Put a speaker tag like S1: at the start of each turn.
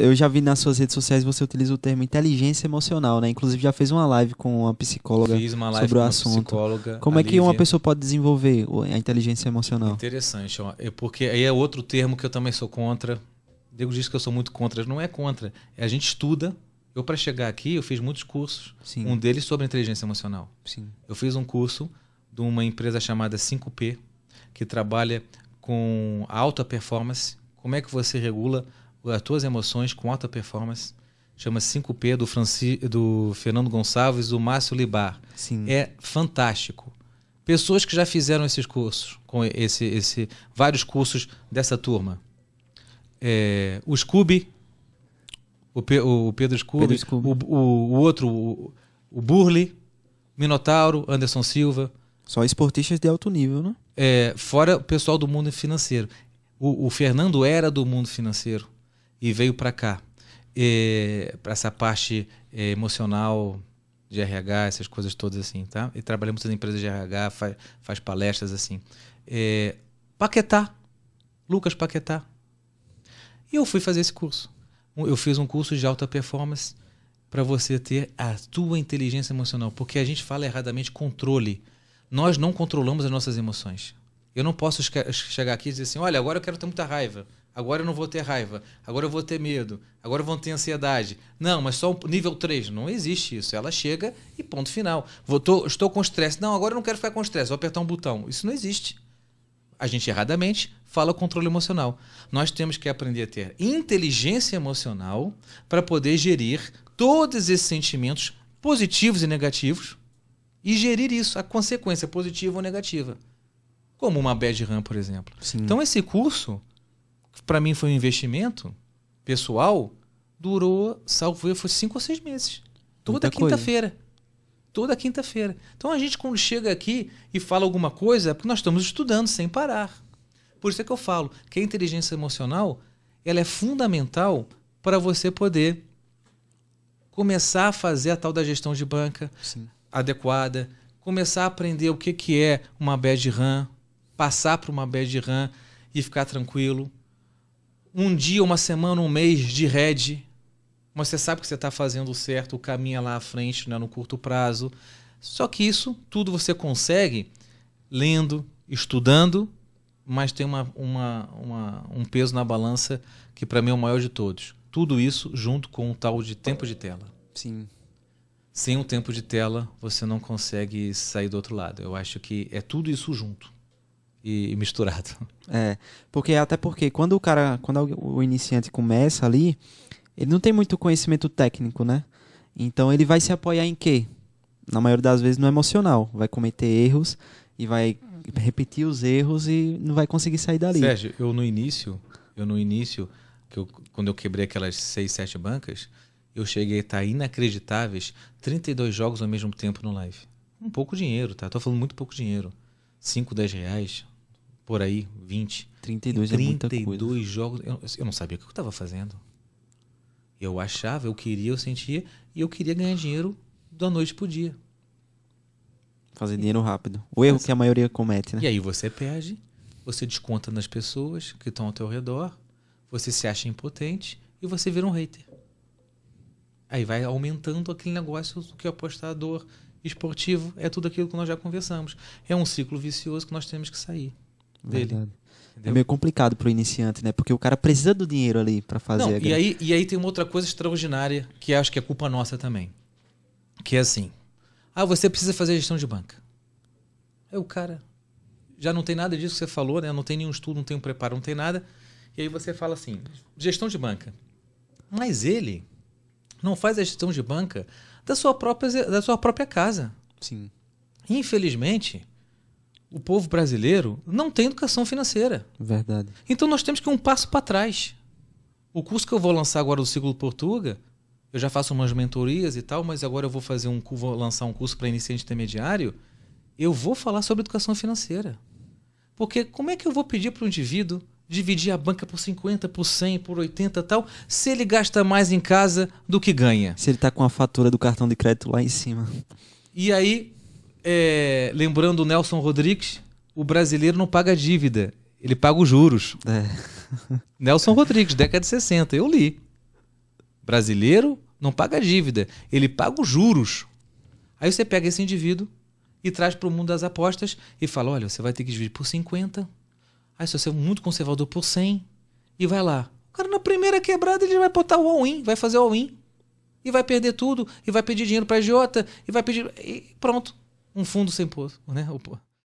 S1: Eu já vi nas suas redes sociais você utiliza o termo inteligência emocional, né? Inclusive já fez uma live com uma psicóloga uma sobre o assunto. Como é que Lívia. uma pessoa pode desenvolver a inteligência emocional?
S2: Interessante, ó. É porque aí é outro termo que eu também sou contra. Diego disse que eu sou muito contra. Não é contra. É, a gente estuda. Eu para chegar aqui eu fiz muitos cursos. Sim. Um deles sobre inteligência emocional. Sim. Eu fiz um curso de uma empresa chamada 5P que trabalha com alta performance. Como é que você regula as tuas emoções com alta performance. Chama 5P do, Franci, do Fernando Gonçalves, do Márcio Libar. Sim. É fantástico. Pessoas que já fizeram esses cursos, com esse, esse vários cursos dessa turma. É, o Scooby,
S1: o, Pe, o Pedro Scooby, Pedro Scooby.
S2: O, o, o, outro, o, o Burley, Minotauro, Anderson Silva.
S1: Só esportistas de alto nível, né?
S2: É, fora o pessoal do mundo financeiro. O, o, Fernando era do mundo financeiro e veio para cá. Para essa parte é, emocional de RH, essas coisas todas assim, tá? E trabalhamos em empresas de RH, faz, faz palestras assim. É, Paquetá, Lucas Paquetá. E eu fui fazer esse curso. Eu fiz um curso de alta performance para você ter a tua inteligência emocional, porque a gente fala erradamente controle. Nós não controlamos as nossas emoções. Eu não posso chegar aqui e dizer assim, olha, agora eu quero ter muita raiva. Agora eu não vou ter raiva. Agora eu vou ter medo. Agora eu vou ter ansiedade. Não, mas só um nível 3. Não existe isso. Ela chega e ponto final. Vou, tô, estou com estresse. Não, agora eu não quero ficar com estresse. Vou apertar um botão. Isso não existe. A gente erradamente fala controle emocional. Nós temos que aprender a ter inteligência emocional para poder gerir todos esses sentimentos positivos e negativos e gerir isso, a consequência positiva ou negativa. Como uma bad RAM, por exemplo. Sim. Então, esse curso para mim foi um investimento pessoal, durou, salvo eu, foi cinco ou seis meses. Toda quinta-feira. Toda quinta-feira. Então a gente, quando chega aqui e fala alguma coisa, é porque nós estamos estudando sem parar. Por isso é que eu falo que a inteligência emocional ela é fundamental para você poder começar a fazer a tal da gestão de banca Sim. adequada, começar a aprender o que, que é uma bad RAM, passar para uma bad RAM e ficar tranquilo um dia, uma semana, um mês de red, mas você sabe que você está fazendo certo, o caminho é lá à frente, né, no curto prazo. Só que isso tudo você consegue lendo, estudando, mas tem uma, uma, uma um peso na balança que para mim é o maior de todos. Tudo isso junto com o tal de tempo de tela. Sim. Sem o tempo de tela, você não consegue sair do outro lado. Eu acho que é tudo isso junto e misturado.
S1: É, porque até porque quando o cara, quando o iniciante começa ali, ele não tem muito conhecimento técnico, né? Então ele vai se apoiar em quê? Na maioria das vezes no emocional, vai cometer erros e vai repetir os erros e não vai conseguir sair dali. Sérgio,
S2: eu no início, eu no início, que eu, quando eu quebrei aquelas seis, sete bancas, eu cheguei a estar inacreditáveis 32 jogos ao mesmo tempo no live. Um pouco dinheiro, tá? Tô falando muito pouco dinheiro. 5, 10 reais, por aí, 20. 32 e 32 é muita coisa. jogos. Eu, eu não sabia o que eu estava fazendo. Eu achava, eu queria, eu sentia, e eu queria ganhar dinheiro da noite pro dia.
S1: Fazer dinheiro rápido. O erro que a maioria comete, né? E
S2: aí você perde, você desconta nas pessoas que estão ao teu redor, você se acha impotente e você vira um hater. Aí vai aumentando aquele negócio que o apostador esportivo é tudo aquilo que nós já conversamos. É um ciclo vicioso que nós temos que sair dele. Verdade.
S1: É meio complicado para o iniciante, né? Porque o cara precisa do dinheiro ali para fazer. Não, e, aí,
S2: e aí tem uma outra coisa extraordinária que acho que é culpa nossa também. Que é assim: ah, você precisa fazer gestão de banca. é o cara já não tem nada disso que você falou, né? Não tem nenhum estudo, não tem um preparo, não tem nada. E aí você fala assim: gestão de banca. Mas ele não faz a gestão de banca da sua própria, da sua própria casa. Sim. Infelizmente, o povo brasileiro não tem educação financeira. Verdade. Então nós temos que ir um passo para trás. O curso que eu vou lançar agora do Ciclo Portuga, eu já faço umas mentorias e tal, mas agora eu vou fazer um vou lançar um curso para iniciante intermediário, eu vou falar sobre educação financeira. Porque como é que eu vou pedir para o indivíduo dividir a banca por 50, por 100, por 80 tal, se ele gasta
S1: mais em casa do que ganha. Se ele está com a fatura do cartão de crédito lá em cima.
S2: E aí, é, lembrando o Nelson Rodrigues, o brasileiro não paga dívida, ele paga os juros. É. Nelson Rodrigues, década de 60, eu li. Brasileiro não paga dívida, ele paga os juros. Aí você pega esse indivíduo e traz para o mundo das apostas e fala: olha, você vai ter que dividir por 50, Aí se você é muito conservador por 100 e vai lá. O cara na primeira quebrada ele vai botar o all-in, vai fazer o all-in. E vai perder tudo, e vai pedir dinheiro para idiota, e vai pedir. E pronto. Um fundo sem posto, né?